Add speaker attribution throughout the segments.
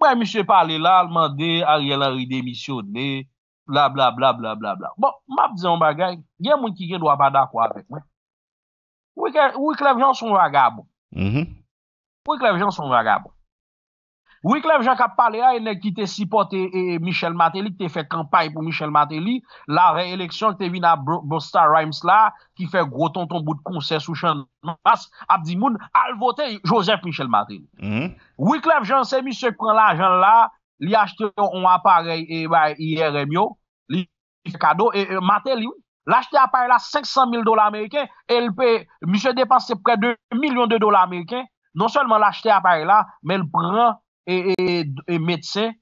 Speaker 1: Mwen misye pale la, alman de, a riyel anri demisyon de, bla bla bla bla bla bla. Bon, map zyon bagay, gen moun ki gen dwa bada kwa apet mwen. Ou e klevjan son ragabo. Ou mm-hmm. e klevjan son ragabo. Oui, Clef Jean kap pale a, ene ki te sipote e, e, Michel Matéli, te fe kampaye pou Michel Matéli, la re-eleksyon te vi na Busta Rhymes la, ki fe groton ton bout de konser sou chan mas, Abdi Moun, al vote Joseph Michel Matéli. Oui, mm-hmm. Clef Jean, se mi se pren l'ajan la, li achete yon appareil e, yeremyo, li kado, et Matéli, l'achete appareil la, 500 000 dola Ameriken, et l'pe, mi se depanse pre 2 milyon de dola Ameriken, non seulement l'achete appareil la, E, e, e, e medsen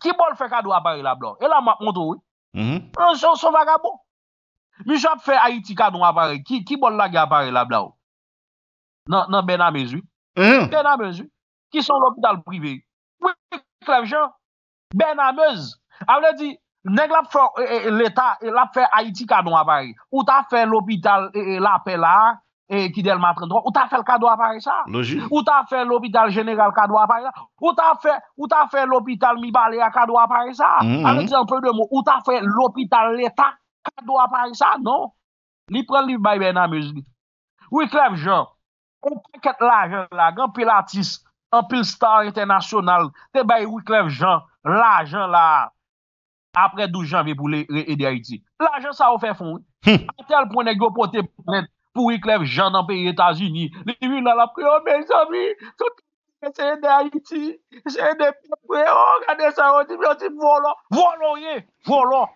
Speaker 1: Ki bol fè kado apare la blan? E la mwap mwantou mhm. Son vaga bo Mi sou ap fè Haiti kado apare Ki bol la gè apare
Speaker 2: la blan? Nan Benamez mhm. Benamez Ki son l'hôpital privé Benamez Avle di Nèk
Speaker 1: la fè Haiti kado apare Ou ta fè l'hôpital Lape la E ki del matren dro, ou ta fè l kado apare sa? Logi. Non, ou ta fè l opital genegal kado apare sa? Ou ta fè l opital mi bale a kado apare sa? Anèk zanpèl de mou, ou ta fè l opital l etat kado apare sa? Non. Ni pren li baybe nan mezli. Ou i klev jan, kon preket l ajan la, anpil atis, anpil star internasyonal, te bay ou i klev jan, l ajan la, apre 12 jan ve pou le EDIT. L ajan sa ou fè fon. An tel pwene gyo pote pwene Pou yi klev jan nan peyi Etasini, li vi nan la preyo, men sa vi, se yi de Haiti, se yi de preyo, gane sa yon tip, yon tip volon, volon ye, volon.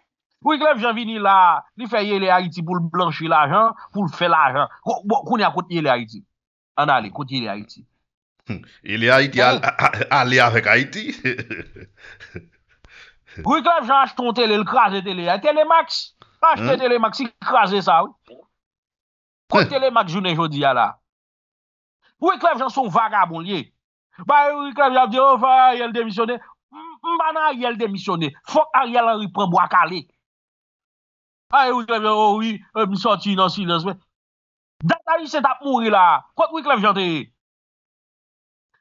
Speaker 1: Pou yi klev jan vini la, li fe ye le Haiti pou l'blanchi l'ajan, hmm. bon. pou l'fe l'ajan, kouni a kouti ye le Haiti, an ale, kouti ye le Haiti.
Speaker 3: Ye le Haiti, ale avek Haiti.
Speaker 1: Pou yi klev jan ashte ton tele, l'kras etele, telemax, ashte hmm. telemax, si kras e sa, wou. Kote le mak jounen jodi ya la. Ou e klev jan son vagabon liye. Ba ou e klev jan diye, ou fa yel demisyone, mbana yel demisyone, oh, fok a yel an riprem wakale.
Speaker 2: A ou e klev jan, ou mi soti nan silens. Dan la yise tap mouri la. Kote ou e klev jan teye.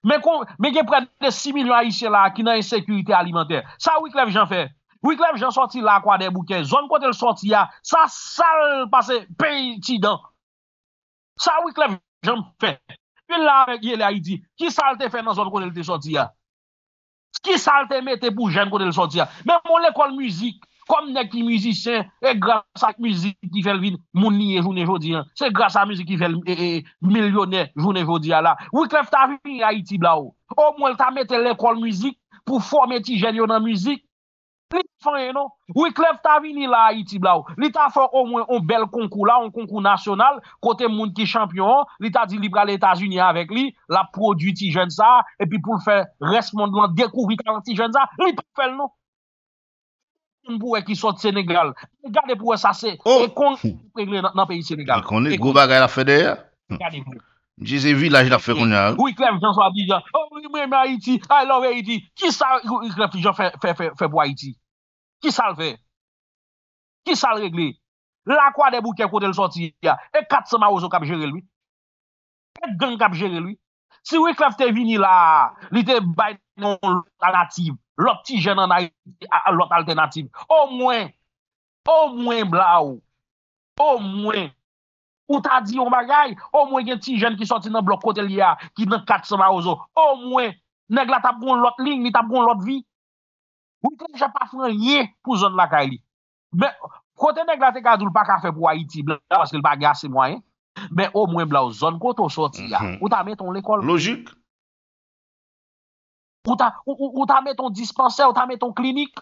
Speaker 2: Men kon, men gen pren
Speaker 1: de 6 milyon a yise la ki nan yi sekurite alimenter. Sa ou e klev jan fe. Ou e klev jan soti la kwa de bouken. Zon kote l soti ya, sa sal pase pe iti dan. Sa wiklef jom fe, fil la mek ye le Haiti, ki sal te fe nan zon kon el te soti ya? Ki sal te mete pou jen kon el soti ya? Men moun l'ekol mouzik, kom nek ki mouzisyen, e grasa mouzik ki fel vin, moun niye jounen jodi ya, se grasa mouzik ki fel e, milyonen jounen jodi ya la, wiklef ta vini Haiti bla ou, ou moun ta mete l'ekol mouzik, pou fòm eti jen yo nan mouzik, Li fanyen nou. Ouye Klev, ta vini la Haiti blaou. Li ta fè an bel konkou la, an konkou nasyonal. Kote moun ki champyon. Li ta di libra l'Etats-Unis avek li. La prodjou ti jen sa. E pi pou l fè resmonde lan dekou wikar ti jen sa. Li pa fè l nou. Mpou e ki sot Sénégal. Gade pou e sa se. Oh! E koni pou pregle nan peyi Sénégal. E koni, e e
Speaker 3: Gouba gaya la fè deyè. Hm. Gade pou. Je zè vi la jè la fè koni.
Speaker 1: Ouye Klev, jans wap di jan. Ouye Klev, jans wap di jan. Ouye Klev Ki sal fe? Ki sal regle? La kwa debu ke kote l soti ya? E kat sema ouzo kap jere lui? E gen kap jere lui? Si we klev te vini la, li te bay nan lot alternatif, lot ti jen nan lot alternatif. O mwen, o mwen bla ou, o mwen, ou ta di yon bagay, o mwen gen ti jen ki soti nan blok kote li ya, ki nan kat sema ouzo, o mwen, neg la tap goun lot ling, ni tap goun lot vi? Ou tè jè pa franye pou zon lakay li. Mè, kote nèk la te kadoul pa kafe pou Haiti, blan, paske l pa gase mwen, mè ou mwen blan ou zon, kote ou soti ya, mhm. ou ta mè ton lèkol. Logik. Ou ta mè ton dispenser, ou ta mè ton klinik.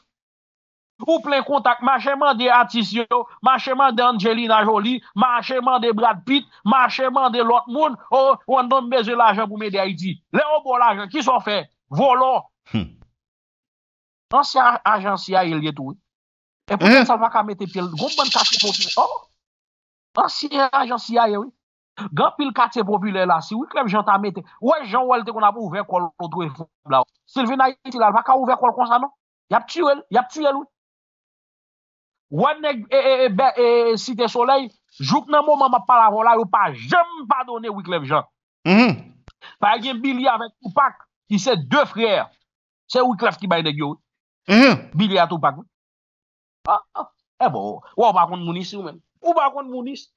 Speaker 1: Ou plè kontak, mè chèman de Atisio, mè chèman de Angelina Jolie, mè chèman de Brad Pitt, mè chèman de lot moun, oh, ou an don mbeze l'ajan pou mè de Haiti. Le obo oh, l'ajan, ki son fè? Volo. Hmm. Ansiye ajan siya ye liye tou. E pou yon sal baka mette pil. Gounman kache popule. Ansiye ajan siya ye we. Goun pil kache popule la. Si wiklev jan ta mette. Wè jan wèl te kon a pou ouver kol. Silvi na iti la. Waka ouver kol konsa nan. Yap tue el. Yap tue el we. Wè nek ee ee ee ee ee site soley. Jouk nan mouman mapal avon la. Ou pa jem padone wiklev jan. Pa yon bili avèk ou pak. Ki se dè frèr. Se wiklev ki bay de gyo we. Bili a tou pak ah, ah. E eh bon, ou bakon mounis Ou bakon mounis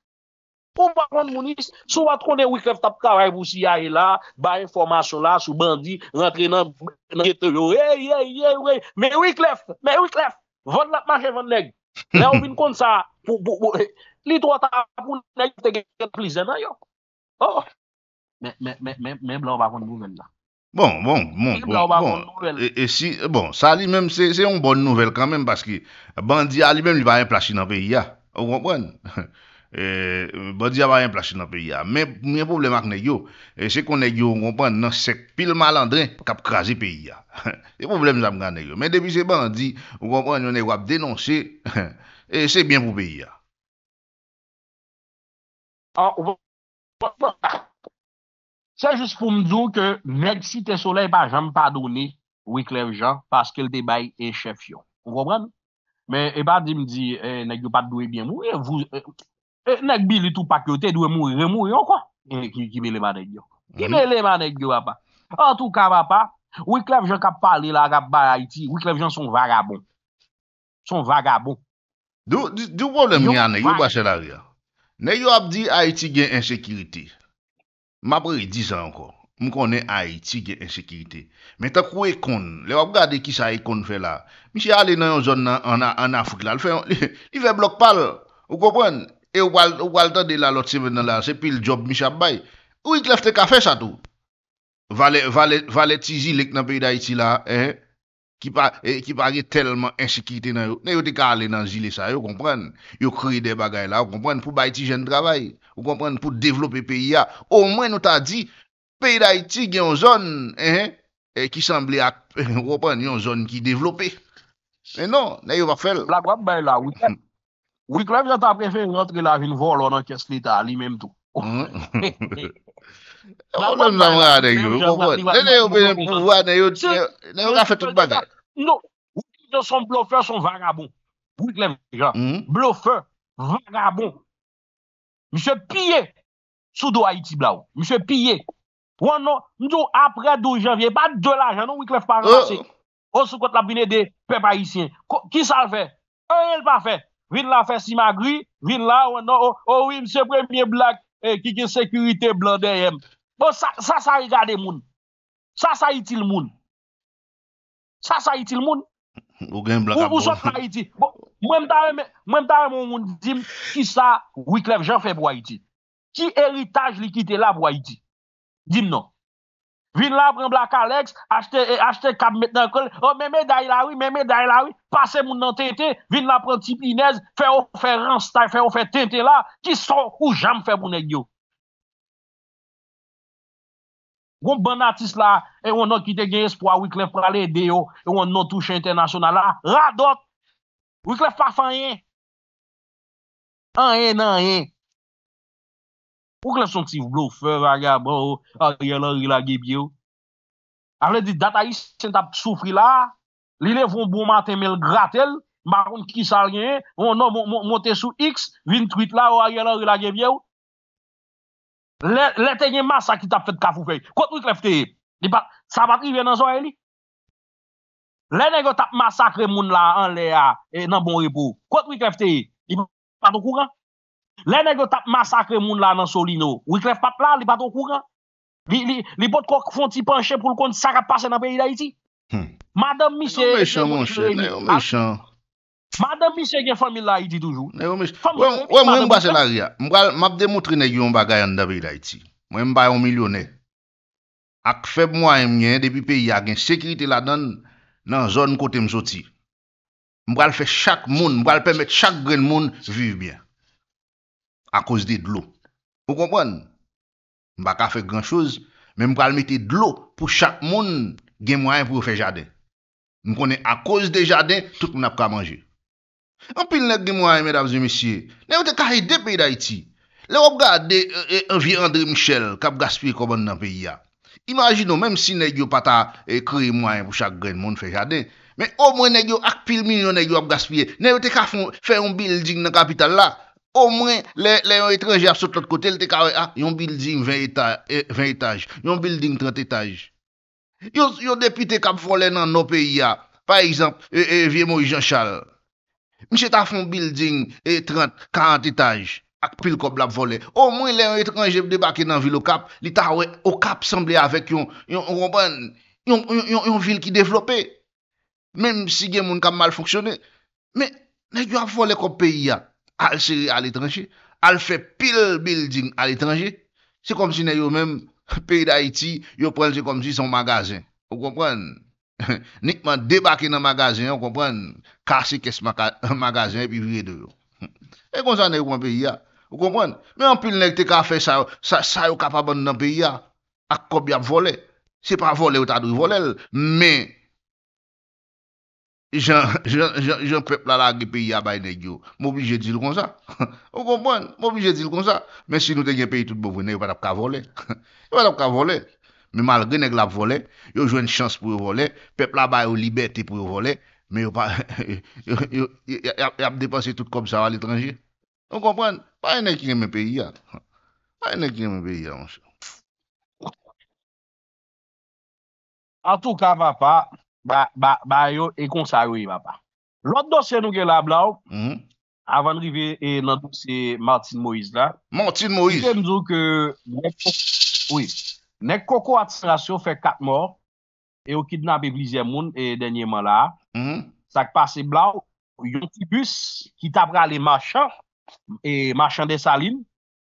Speaker 1: Ou bakon mounis Sou bat kon de wiklef tap kawai bousi ya ila e Ba informasyon la sou bandi Rentre nan gete yo Men wiklef Men wiklef Vod lap ma chevan leg Lè ou bin kon sa eh, Li tou wata apoun Mèm la ou bakon mounis Mèm la ou bakon mounis
Speaker 3: Bon, bon, bon, bon, bon, e si, bon, sa li menm se, se yon bon nouvel kan menm paske, bandi a li menm li va yon plashi nan peyi ya, ou konpwen, e, bandi a va yon plashi nan peyi ya, menm, menm poublem akne yo, e se konne yo, ou konpwen, nan sek pil malandren, kap krasi peyi ya, e poublem jam gane yo, menm debi se bandi, ou konpwen, yon e wap denonsi, e, se bien pou peyi ya.
Speaker 2: Se jist foun mdou ke nek si te soley pa jom padone
Speaker 1: Ouiklevjan Paske l debay enchef yon Mwen e badi mdi Nek yo pati dwe bien mou eh, eh, Nek bilitou pa kote dwe mou Remou yon kwa Kime leman nek yo mhm. En tou ka wapa Ouiklevjan ka pale la agap ba Haiti Ouiklevjan son vagabon Son vagabon
Speaker 3: Du problem yane Ne yo ap di Haiti gen enchef yon M apre yi di zan anko. M konen Haiti gen ensekirite. Metan kou ekon. Le wap gade ki sa ekon fe la. Misye ale nan yon zon nan Afrik la. Li ve blok pal. Ou kopren? E ou waltan de la lot semen nan la. Se pil job misha bay. Ou yi klefte kafe sa tou? Vale tizi lek nan peyda Haiti la. E he. Ki pari e, telman insekirite nan yo. Nan yo te kalen nan zile sa. Yo kre de bagay la. Yo kre pou bayti jen trabay. Yo kre pou devlope peyi ya. Ou mwen nou ta di, peyi da iti gen yon zon eh, eh, ki sembli ak repren yon zon ki devlope. E non, nan yo va fel. La gwap bay la, wik hmm. la vyan ta prefen rentre la vin vol wana kesnita li menm tou. Wak hmm. lan nan mwa den yo. Nan yo peyen pou vwa nan yo nan yo la fe tout bagay. Ou non. ki de son blofe son vangabon Ou ki le
Speaker 1: vangabon Blofe vangabon Mise piye Soudo Haiti Blau Mise piye Ou anon mise apre 12 janvye Ba 2 la janvye ou ki le fpare Ou soukot la bine de pep Haitien Ki sal fe? Ou el pa fe? Vin la fe Simagri Vin la ou anon Ou wim se premye blak Kikil sekurite blande Ou sa sa rigade moun Sa sa itil moun Sa sa iti l moun?
Speaker 3: Ou gen blaka bon. Ou souk la
Speaker 1: iti? Mwen dare moun moun dim ki sa wiklev jan feb waw iti. Ki eritaj li ki te la waw iti? Dim non. Vin la vren blaka leks, achte e, kab met nan kol, o oh, mè mè daye la wè, mè mè daye la wè, pase moun nan tente, vin la prantipinez, fe o fe renstay, fe o fe tente la, ki son ou jan feb moun enyo. Goun banatis la, e woun nou kite gen espwa,
Speaker 2: wik lèf prale deyo, e woun nou touche internasyonal la, radot, wik lèf pafanyen, anyen, nanyen, wik lèf son ti vlou fèv aga, bro, a yon lò rilagebyèw, anwen di data yi
Speaker 1: sentap soufri la, li lèv woun bou maten mel gratel, maroun kisaryen, woun nou montè sou x, vin truit la, o a yon lò rilagebyèw, Le te nye masak ki tap tet kafu pey. Kote wik lefte e? Li bat sabat i ven an so e li? Le negyo tap masakre moun la an le a e nan bon repou. Kote wik lefte e? Li bat an kouran? Le negyo tap masakre moun la an an soli nou. Wik lefte pat la? Li bat an kouran? Li bot kwa fon ti panche pou lukon ti sakat pase nan peyi la iti?
Speaker 3: Hmm. Madam misye. O mechan moun chenè, o mechan. Madame Michel gen famili la iti doujou. Ne, wè mwen mba se la ria. Mwen mba mbe demoutrine yon bagay an davè ila iti. Mwen mba yon milyone. Ak feb mwen mwen, depi peyi agen, sekriti la don nan zon kote msoti. Mwen mba lfe chak moun, mwen mba lpemet chak gren moun viv bien. A kouz di dlou. Mwen mba mba lmite dlou pou chak moun gen mwen mwen mwen fe jade. Mwen mboune a kouz de jade, tout mwen apka manje. An pil ne gwi mwenye, mèdames et messiè, ne wè te ka fè depèy da iti. Le wè gwa de e, e, envi Andre Michel kap gaspèy koban nan pèy ya. Imaginon, mèm si ne gwi pata e, kri mwenye pou chak gwen, moun fèk jade. Men, o mwen ne gwi ak pil min yo ne gwi ap gaspèy, ne wè te ka fè yon building nan kapital la. O mwen, le yon etreje ap sot lòt kote, le te ka wè ah, ak yon building 20 etaj, yon building 30 etaj. Yon depite kap fò lè nan nan pèy ya. Par exemple, e vie mwenye Jean Charles. Mise ta fon building e 30, 40 itaj ak pil kop la vole. Ou mwen le yon itranje debake nan vil o kap, li ta we o kap sanble avek yon, yon, yon, yon, yon vil ki devlope. Menm si gen moun kam mal foksyone. Men, men yon vole kop peyi ya, al seri al itranje, al fe pil building al itranje. Se kom si ne yon menm peyi da Haiti, yon prense kom si son magazen. Ou kom prenne? Nikman debaki nan magazyen Kasi kes magazyen E pi videyo E kon sa ne yon peyi ya Men yon pil neg te ka fe Sa yon kapa ban nan peyi ya Ak kobi ap vole Se pa vole ou ta dou vole Men Joun pepla la ge peyi ya bay neg yo Mopi je di yon kon sa Mopi je di yon kon sa Men si nou tenye peyi tout bovou Ne yon patap ka vole Ne yon patap ka vole Me mal gen ek la vole, yo jwen chans pou yo vole, pepl la ba yo liberti pou yo vole, me yo pa, yo ap depanse tout kom sa wale trangir. Nou kompren? Pa gen ek gen men peyi ya. Pa gen ek gen men peyi ya monsi.
Speaker 2: En tou ka vapa, ba yo ekonsa ouye vapa. Lout dosyen nou gen la blaw,
Speaker 1: avan rive, lout dosyen Martin Moïse la. Martin Moïse? Jwen nou djouk, ouye, Nèk koko at se rasyon fè kat mor, e ou kidnab e blizè moun, e denye man la, mm-hmm. sak pase blaou, yon ki bus, ki tabra le machan, e machan de salin,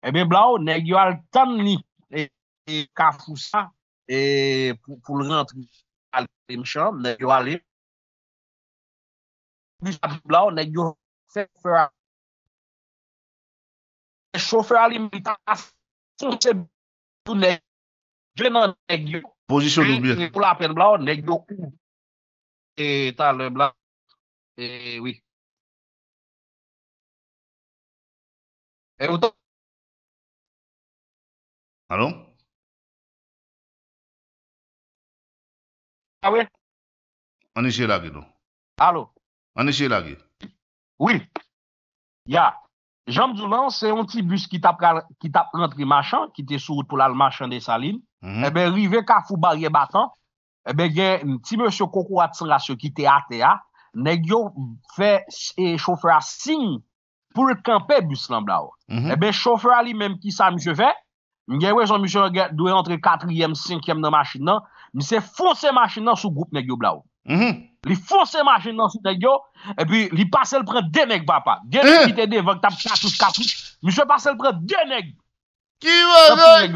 Speaker 1: e ben blaou, nèk yo al tan
Speaker 2: ni, e, e ka fousa, e pou l rentri, al im chan, nèk yo al e, blizè blou, nèk yo fè fè al, fè chou fè al, e tan a fonsè, tout nèk, Pozisyon loup biyè. Po la pen blan, nek do kou. E talen blan. E wè. E wè to. Alo. A wè. Anise lage lò. Alo. Anise lage. Wè. Ya.
Speaker 1: Ya. Jean Mdoulin, se yon ti bus ki tap rentri machan, ki te sou tou la l machan de Saline, ebe rive ka fou barye batan, ebe gen yon ti monsyo koko ati srasyo ki te ate a, negyo fe choufer a sing pou le kampe bus lan bla ou. Ebe choufer a li menm ki sa mjewen, gen wè son mjewen dwe rentri katriyem, sinkyem nan machin nan, mi se fonsen machin nan sou goup negyo bla ou. Mhm. Li fon se machin nan si te gyo E pi li pasel pren denek bapa Gen yon ki te de vek tap katou skapou Mise pasel pren denek Ki wazoy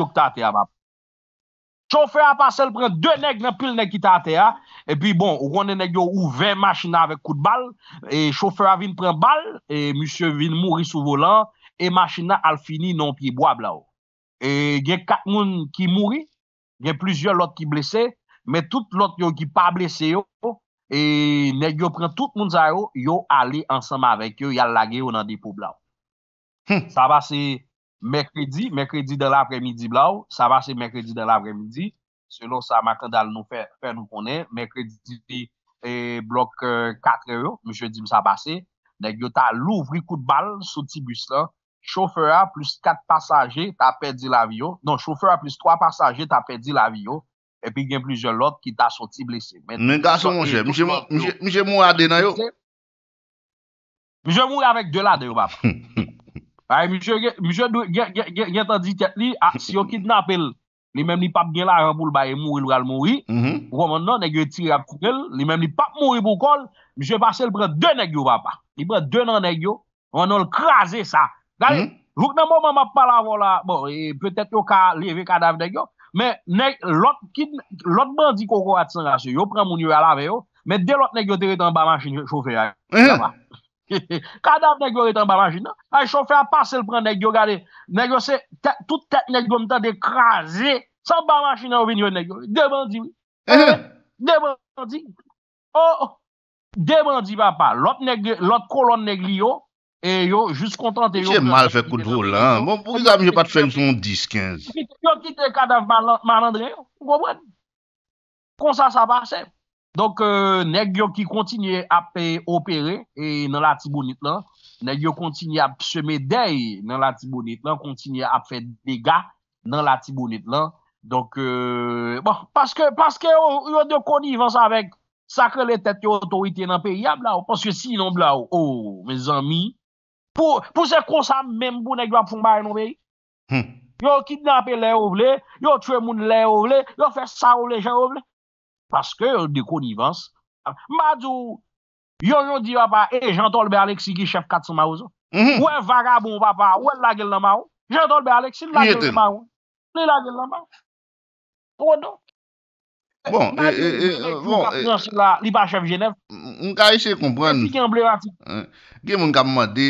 Speaker 1: Choufe a pasel pren denek Nan pil nek ki tate a E pi bon ou gwenenek yo ou Ve machina avek kout bal E choufe a vin pren bal E mise vin mouri sou volan E machina al fini non pi boab la ou E gen kat moun ki mouri Gen plizyon lot ki blese men tout lot yo ki pa blese yo, e neg yo pren tout moun zay yo, yo ale ansam avek yo, yal hmm. lage euh, yo nan depo blaou. Sa basi, mekredi, mekredi de la apremidi blaou, sa basi mekredi de la apremidi, se lo sa maka dal nou fe nou konen, mekredi ti bloke katre yo, mouche di msa basi, neg yo ta louvri kout bal sou ti bus la, chofer a plus kat pasaje, ta pedi la vi yo, non chofer a plus 3 pasaje, ta pedi la vi yo, epi gen plizyon lot ki ta soti blese. Men ganson monshe, monshe moun ade nan yo? Monshe moun avek de la de yo bapa. Ay monshe, monshe gen tan di tjet li, si yo kidnap el, li menm li pap gen la rempoul ba e moun ilwal mouni, ou moun nan negyo ti rap koun el, li menm li pap mouni pou kol, monshe basel pren den negyo bapa. Li pren den nan negyo, ou nan l krasi sa. Gane, mm-hmm. jok nan moun moun apal avon la, bon, e petet yo ka leve kadaf degyo, Mè, lòt bandi koko at san rasyo, yo pran moun yo alave yo, mè de lòt negyo te re tan barman chini yo choufe ah, a yo. Kadav negyo re tan barman chini yo, a choufe a pasel pran negyo gade, negyo se, tout tèt negyo mwen tan dekraze, san barman chini yo vin yo negyo, de bandi. Eh, de bandi, o, oh, oh. de bandi pa pa, lòt kolon negyo yo.
Speaker 3: Jè mal fè kou drôle Jè pat fè yon 10-15
Speaker 1: Yon ki te kadef malandre Kon sa sa basè Nèk yon ki kontinye ap pe opere Nèk yon kontinye ap semedè Nèk yon kontinye ap fè dega Nèk yon kontinye ap fè dega Donk Paske yon diyo koni vans avek Sakre le tèt bon, yo otorite nan pe yab law Paske si yon blaw Oh, mè zanmi Pou se konsan menm pou nek wap foun bari nou peyi. Hmm. Yo kidnapen le ou vle, yo twe moun le ou vle, yo fe sa ou vle, je ou vle. Paske yo dekonivans. Madjou, yo yo di wapa, e, eh, jantol be Aleksi ki chef katsou ma ou zo. Mhm. Ou e vagabou wapa, ou e lage lama ou. Jantol be Aleksi, lage lama ou.
Speaker 2: Ou e lage lama ou. Ou e do.
Speaker 3: Bon, eh, eh, eh, bon, mwen ka ese kompren. Gen mwen ka mwade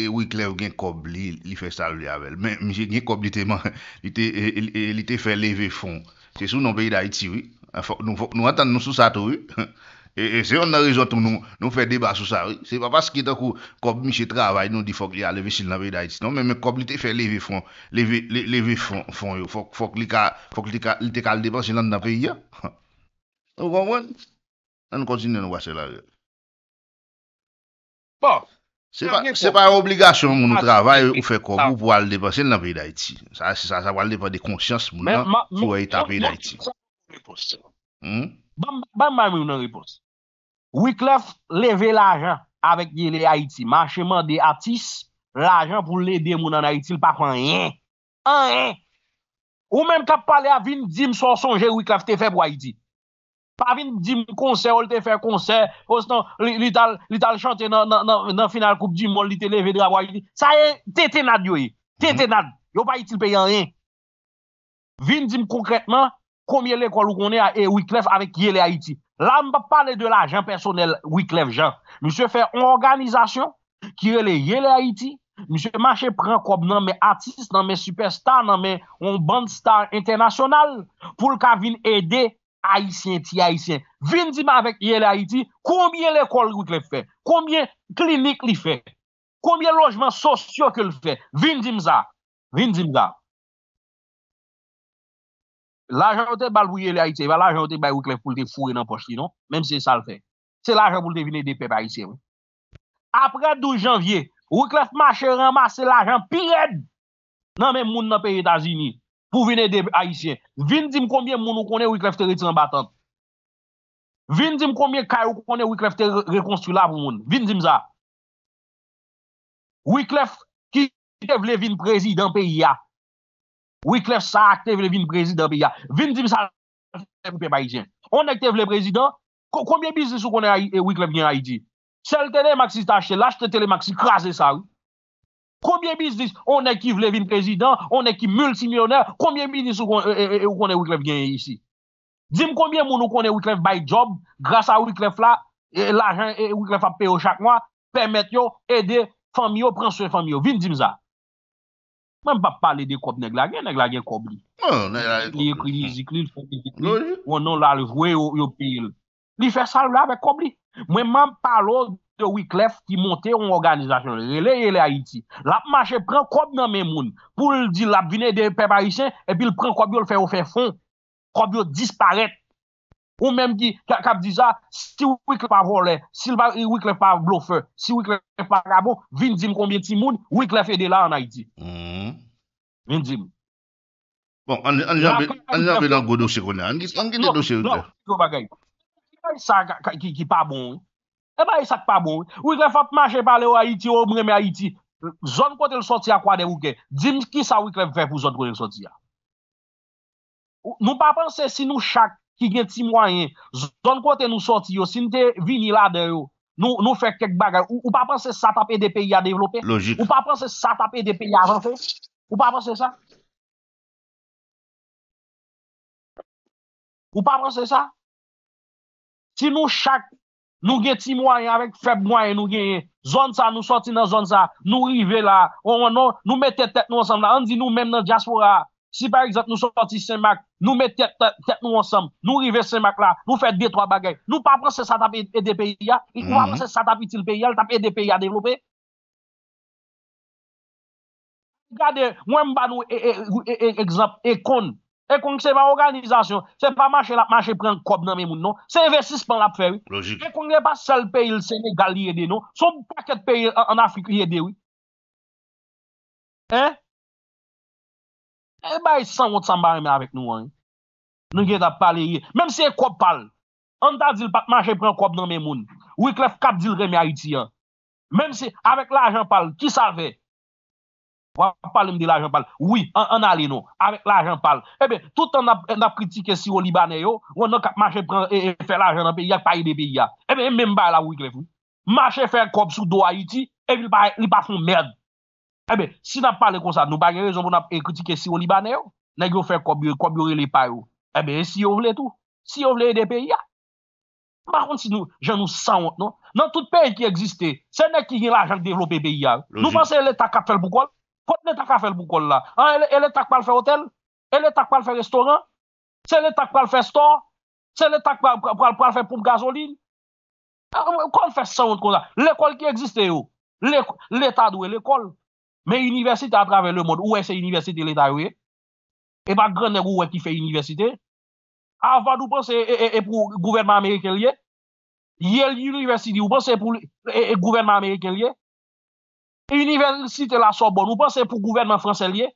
Speaker 3: e wikler ou gen kob li, li fe sal li avel. Men, mwen gen kob li te man, li te fe leve fon. Se sou non peyi da iti wè, nou atan nou sou satowè. Se yon nan rezon ton nou fe deba sou sa, se pa pas ki ta kou kob miche travay nou di fok li aleve sil nan peyi da iti. Non men men kob li te fe leve fon, leve fon yo, fok li te ka aleve sil nan peyi ya. Non konwen, nan konjine nou wase la re. Se pa yon obligasyon moun nou travay ou fe kob ou pou aleve sil nan peyi da iti. Sa wale de konsyans moun an pou wale ta peyi da iti. Ban
Speaker 1: man moun nan repos? Wyklef leve l'ajan Avèk yele Haiti Mache man de atis L'ajan pou lede moun an Haiti Ou menm kap pale a vin Dime son sonje Wyklef te fe pou Haiti Pa vin dime konser Ou te fe konser Li tal chante nan final koup Dime moun li te leve dra pou Haiti Sa e te tenad yo e Yo pa Haiti l'pe yen Vin dime konkretman Komye le kwa lou konen Wyklef avèk yele Haiti La mbap pale de l'ajan personel Gwiklev Jean. Mise fè an organizasyon ki rele Yele Haiti. Mise mache pran kob nan me artist, nan me superstar, nan me on bandstar internasyonal. Poul ka vin ede Haitien ti Haitien. Vin di m avèk Yele Haiti, koumye l'ekol Gwiklev fè. Koumye klinik li fè. Koumye lojman sosyo ke li fè. Vin di m za. Vin di m za. La jan non? ou te balbouye le Haitien, va la jan ou te bay Ouiklef pou lte fure nan pochli, non? Menm se sal fè. Se la jan pou lte vine de pepe Haitien, wè. Apre 12 janvye, Ouiklef mache ramase la jan pired! Nan men moun nan peye Tazini pou vine de Haitien. Vin dim konbyen moun ou konen Ouiklef te retin batant.
Speaker 2: Vin dim konbyen kay ou konen Ouiklef te rekonstru lab woun. Vin dim za. Ouiklef ki te vle vin prezi dan peyi ya. Wiklef
Speaker 1: sa akte vle vin prezident be ya. Vin dim sa akte vle prezident. On akte vle prezident, koumye biznis ou konen wiklef gen a yi di? Sel telemaksistache, lache te telemaksistache, krasi sa ou. Koumye biznis, on ekki vle vin prezident, on ekki multimiyoner, koumye biznis e, e, e, ou konen wiklef gen yi si? Dim koumye moun ou konen wiklef bay job, grasa wiklef la, l'ajan wiklef ap peyo chakwa, pemet yo, ede, famyo, pranswe famyo. Vin dim sa. Mwen pa pale de kop neg lage, neg lage kop li. Non, neg lage kop li. Li yon krizikli, yon krizikli, yon nou la le vwe yon pi il. Li fe sal la ve kop li. Mwen man palo de Wyclef ki monte yon organizasyon li. Ele, ele a iti. Lap mache pren kop nan men moun. Pou li di lap vine de pepa isen, epi li pren kop yo le fe yo fe fon. Kop yo disparet. Ou menm ki, kap di za, si wikle pa vore, si wikle pa blofe, si wikle pa gabo, vin dim konbien ti moun, wikle fe de la anay ti. Hmm. Vin dim.
Speaker 3: Bon, an jan bi la go do se konè, an gen de do se yon de. Non,
Speaker 1: non, non, ki pa yon e sa ki pa bon, e ba yon sa ki pa bon, wikle fa pmanche pale ou a iti, ou mreme a iti, zon kote l soti a kwa de wke, dim ki sa wikle fe pou zon kote l soti a. Nou pa panse si nou chak, Ki gen ti mwanyen Zon kote nou soti yo Si nou te vini la deyo Nou fek kek bagay Ou pa panse sa tape de peyi
Speaker 2: a devlope Ou pa panse sa tape de peyi a vanfe Ou pa panse sa Ou pa panse sa Si nou chak Nou gen ti mwanyen Zon sa nou soti nan
Speaker 1: zon sa Nou rive la Nou mette tek nou san la An di nou menm nan diaspora Si par exemple, nou sorti Saint-Marc, nou mette tête nou ansam, nou rive Saint-Marc la, nou fète 2-3 bagay.
Speaker 2: Nou pa pronsè sa tap et de peyi ya, nou pa pronsè sa tap et de peyi ya, l tap et de peyi ya de loupè. Gade, mwen mba nou ek exemple,
Speaker 1: ekon, ekon ki se va organizasyon, se pa manche pren kob nan mè moun nou, se investis
Speaker 2: pan la pfè, ekon gen pa sel peyi l Senegal yè de nou, som paket peyi an Afriki yè de wè. Hein? E bay 100-200 bar remè avèk nou an. Nou gen ap pale ye. Mem se e kob pal. An ta
Speaker 1: dil pat, manche pre an kob nan men moun. Ou ek lef kap dil remè a iti an. Mem se, avèk la ajan pal, ki salve? Wap pale m de la ajan pal. Oui, an alè nou. Avèk la ajan pal. Ebe, eh tout an ap kritike si ou libanè yo. Ou an nan kap manche pre an, e, e fè la ajan nan peyi ak paye de peyi ya. Ebe, eh e men m bay la ou ek lef. Mache fè an kob sou do a iti, e li pa foun merd. Ebe, eh si nap pale kon sa, nou bagye rezon pou nap e kritike si ou li bane yo, nek yo fe koubure, koubure li pay ou. Ebe, eh e si yo vle tou, si yo vle e de pe ya. Makon si nou, jen nou sa wote, non? Nan tout peye ki egziste, se nek ki gen la jen l'devlope pe ya. Nou pan se ele tak ap fel pou kol? Kote ne tak ap fel pou kol la? Ele tak pal fe hotel? Ele tak pal fe restoran? Se ele tak pal fe store? Se ele tak pal fe poum gazolin? Kone fe sa wote kon sa? L'ekol ki egziste yo? L'etat ou e l'ekol? Men universite a travè le moun. Ouè se universite l'Etat ouè. E ba gwen negou ouè ki fè universite. Afad ou pwese e pou gouvernement Amerike liè. Yè l'universite ou pwese e pou gouvernement Amerike liè. Universite la sobon. Ou pwese e pou gouvernement Fransè liè.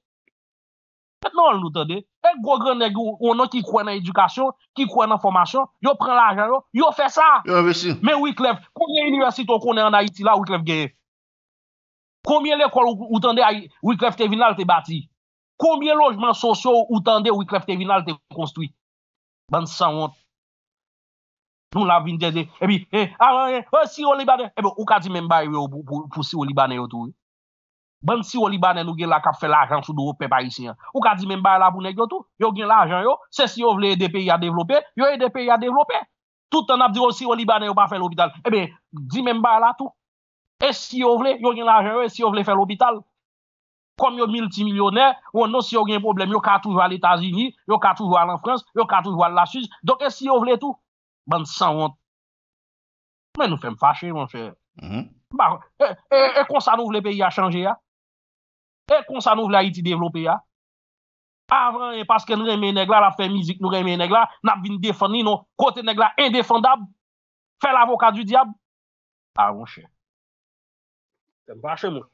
Speaker 1: E nan loutade. E gwen negou ou nan ki kwen nan edukasyon, ki kwen nan formasyon. Yo pren la ajan yo. Yo fè sa. Men wik lev. Kounen universite ou kounen anayiti la, wik lev gèyef. Koumye eh, ah, eh, eh, oh, lèkol ou tande wikrefte vinal te bati? Koumye lojman sosyo ou tande wikrefte vinal te konstwi? Ban san wot. Nou la vindeze. Ebi, e, e, e, e, si o libanen. Ebe, ou ka di men baye yo pou si o libanen yo tou. Ban si o libanen nou gen la kapfe l'ajan sou do ou pepa yisi. Ou ka di men baye la pounen yo tou. Yo gen l'ajan yo. Se si yo vle e de peyi a devlope, yo e de peyi a devlope. Tout an ap di yo si o libanen yo pa fe l'hobital. Ebe, di men baye la tou. E si yo vle, yo gen la gen yo, e si yo vle fè l'hobital. Kom yo multimilyonè, yo nou si yo gen problem, yo ka toujwa l'Etats-Unis, yo ka toujwa l'Anfrans, yo ka toujwa l'Asus. Donk e si yo vle tout, ban san
Speaker 2: ont. Mè nou fèm fache, mè nou fèm. Mm-hmm. Bako, e konsa nou vle peyi a chanje ya? E konsa nou vle a iti devlopè ya? Avran
Speaker 1: e paske nou remè negla, la fè mizik nou remè negla, nap vin defani nou kote negla indefandab,
Speaker 2: fè l'avokat du diab? Avon ah, chè. 能巴圣吗？